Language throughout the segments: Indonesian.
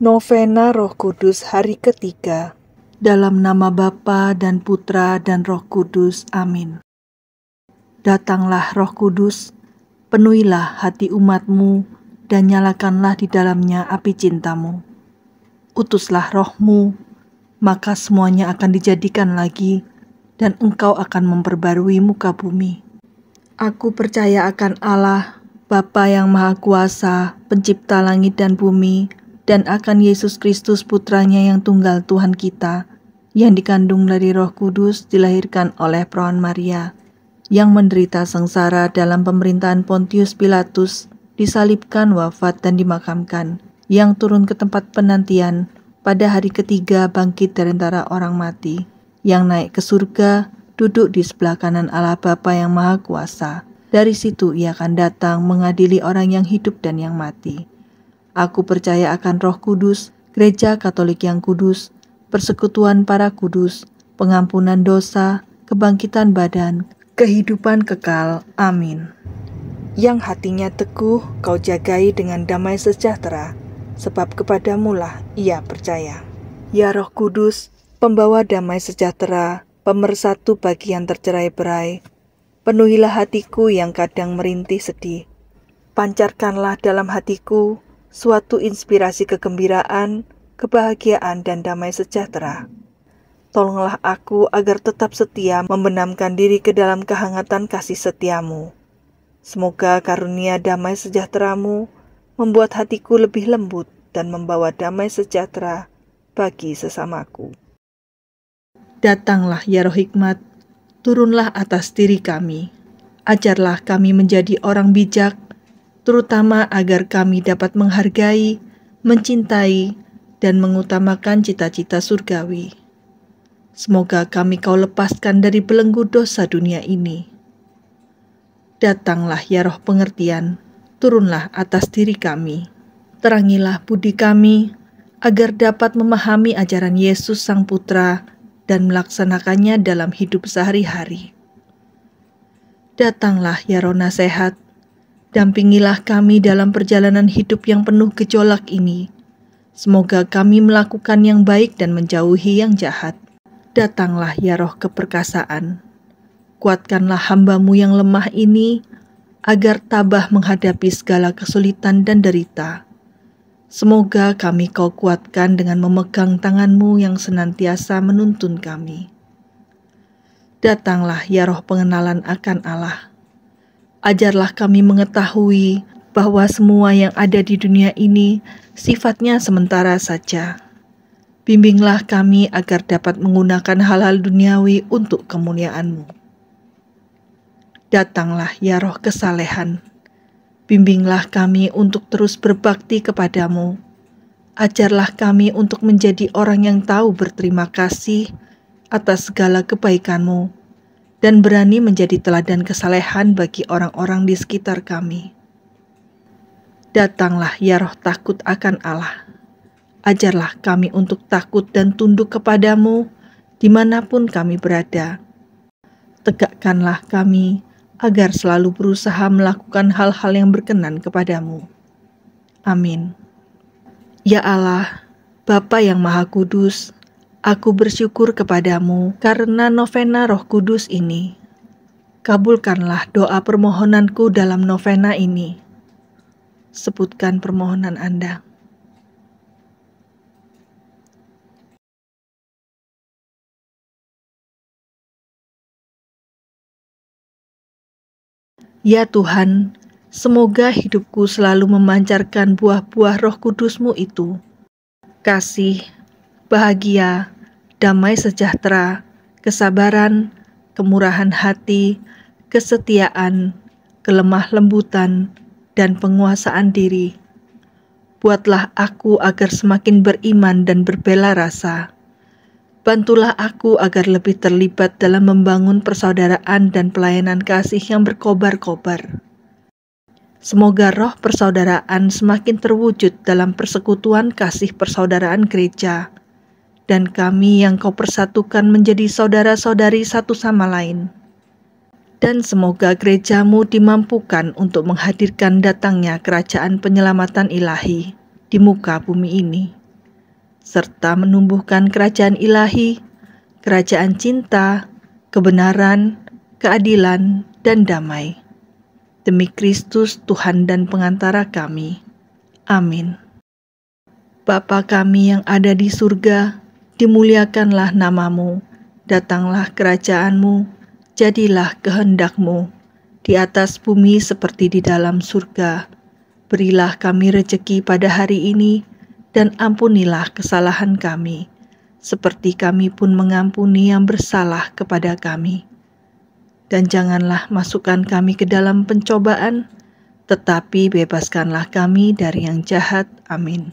Novena Roh Kudus hari ketiga, dalam nama Bapa dan Putra dan Roh Kudus. Amin. Datanglah Roh Kudus, penuhilah hati umatmu, dan nyalakanlah di dalamnya api cintamu. Utuslah rohmu, maka semuanya akan dijadikan lagi, dan engkau akan memperbarui muka bumi. Aku percaya akan Allah, Bapa yang Maha Kuasa, Pencipta langit dan bumi, dan akan Yesus Kristus putranya yang tunggal Tuhan kita, yang dikandung dari roh kudus dilahirkan oleh perawan Maria, yang menderita sengsara dalam pemerintahan Pontius Pilatus, disalibkan wafat dan dimakamkan, yang turun ke tempat penantian pada hari ketiga bangkit dari antara orang mati, yang naik ke surga, duduk di sebelah kanan Allah Bapa yang Maha Kuasa. Dari situ ia akan datang mengadili orang yang hidup dan yang mati. Aku percaya akan Roh Kudus, Gereja Katolik yang kudus, persekutuan para kudus, pengampunan dosa, kebangkitan badan, kehidupan kekal. Amin. Yang hatinya teguh, kau jagai dengan damai sejahtera, sebab kepadamulah ia percaya. Ya Roh Kudus, pembawa damai sejahtera, pemersatu bagi yang tercerai berai, penuhilah hatiku yang kadang merintih sedih. Pancarkanlah dalam hatiku suatu inspirasi kegembiraan, kebahagiaan, dan damai sejahtera. Tolonglah aku agar tetap setia membenamkan diri ke dalam kehangatan kasih setiamu. Semoga karunia damai sejahteramu membuat hatiku lebih lembut dan membawa damai sejahtera bagi sesamaku. Datanglah ya roh hikmat, turunlah atas diri kami. Ajarlah kami menjadi orang bijak terutama agar kami dapat menghargai, mencintai, dan mengutamakan cita-cita surgawi. Semoga kami kau lepaskan dari belenggu dosa dunia ini. Datanglah ya roh pengertian, turunlah atas diri kami. Terangilah budi kami, agar dapat memahami ajaran Yesus Sang Putra dan melaksanakannya dalam hidup sehari-hari. Datanglah ya roh nasihat, Dampingilah kami dalam perjalanan hidup yang penuh gejolak ini. Semoga kami melakukan yang baik dan menjauhi yang jahat. Datanglah ya roh keperkasaan. Kuatkanlah hambamu yang lemah ini, agar tabah menghadapi segala kesulitan dan derita. Semoga kami kau kuatkan dengan memegang tanganmu yang senantiasa menuntun kami. Datanglah ya roh pengenalan akan Allah ajarlah kami mengetahui bahwa semua yang ada di dunia ini sifatnya sementara saja. Bimbinglah kami agar dapat menggunakan hal-hal duniawi untuk kemuliaan-Mu. Datanglah ya roh kesalehan. Bimbinglah kami untuk terus berbakti kepadamu. Ajarlah kami untuk menjadi orang yang tahu berterima kasih atas segala kebaikanmu dan berani menjadi teladan kesalehan bagi orang-orang di sekitar kami. Datanglah ya roh takut akan Allah. Ajarlah kami untuk takut dan tunduk kepadamu dimanapun kami berada. Tegakkanlah kami agar selalu berusaha melakukan hal-hal yang berkenan kepadamu. Amin. Ya Allah, Bapa yang Maha Kudus, Aku bersyukur kepadamu karena novena Roh Kudus ini. Kabulkanlah doa permohonanku dalam novena ini. Sebutkan permohonan Anda. Ya Tuhan, semoga hidupku selalu memancarkan buah-buah roh kudusmu itu. Kasih, bahagia, damai sejahtera, kesabaran, kemurahan hati, kesetiaan, kelemah lembutan, dan penguasaan diri. Buatlah aku agar semakin beriman dan berbela rasa. Bantulah aku agar lebih terlibat dalam membangun persaudaraan dan pelayanan kasih yang berkobar-kobar. Semoga roh persaudaraan semakin terwujud dalam persekutuan kasih persaudaraan gereja dan kami yang kau persatukan menjadi saudara-saudari satu sama lain. Dan semoga gerejamu dimampukan untuk menghadirkan datangnya kerajaan penyelamatan ilahi di muka bumi ini, serta menumbuhkan kerajaan ilahi, kerajaan cinta, kebenaran, keadilan, dan damai. Demi Kristus Tuhan dan pengantara kami. Amin. Bapa kami yang ada di surga, dimuliakanlah namamu, datanglah kerajaanmu, jadilah kehendakmu, di atas bumi seperti di dalam surga. Berilah kami rejeki pada hari ini, dan ampunilah kesalahan kami, seperti kami pun mengampuni yang bersalah kepada kami. Dan janganlah masukkan kami ke dalam pencobaan, tetapi bebaskanlah kami dari yang jahat. Amin.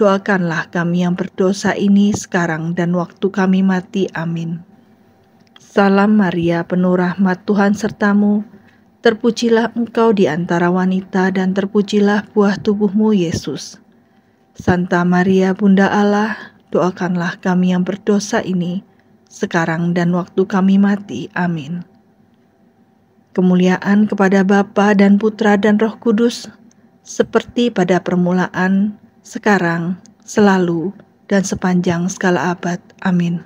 Doakanlah kami yang berdosa ini sekarang dan waktu kami mati. Amin. Salam Maria, penuh rahmat Tuhan sertamu. Terpujilah engkau di antara wanita dan terpujilah buah tubuhmu Yesus. Santa Maria, Bunda Allah, doakanlah kami yang berdosa ini sekarang dan waktu kami mati. Amin. Kemuliaan kepada Bapa dan Putra dan Roh Kudus, seperti pada permulaan, sekarang, selalu, dan sepanjang segala abad. Amin.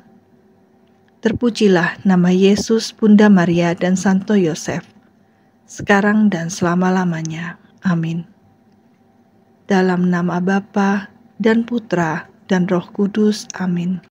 Terpujilah nama Yesus, Bunda Maria, dan Santo Yosef, sekarang dan selama-lamanya. Amin. Dalam nama Bapa dan Putra dan Roh Kudus. Amin.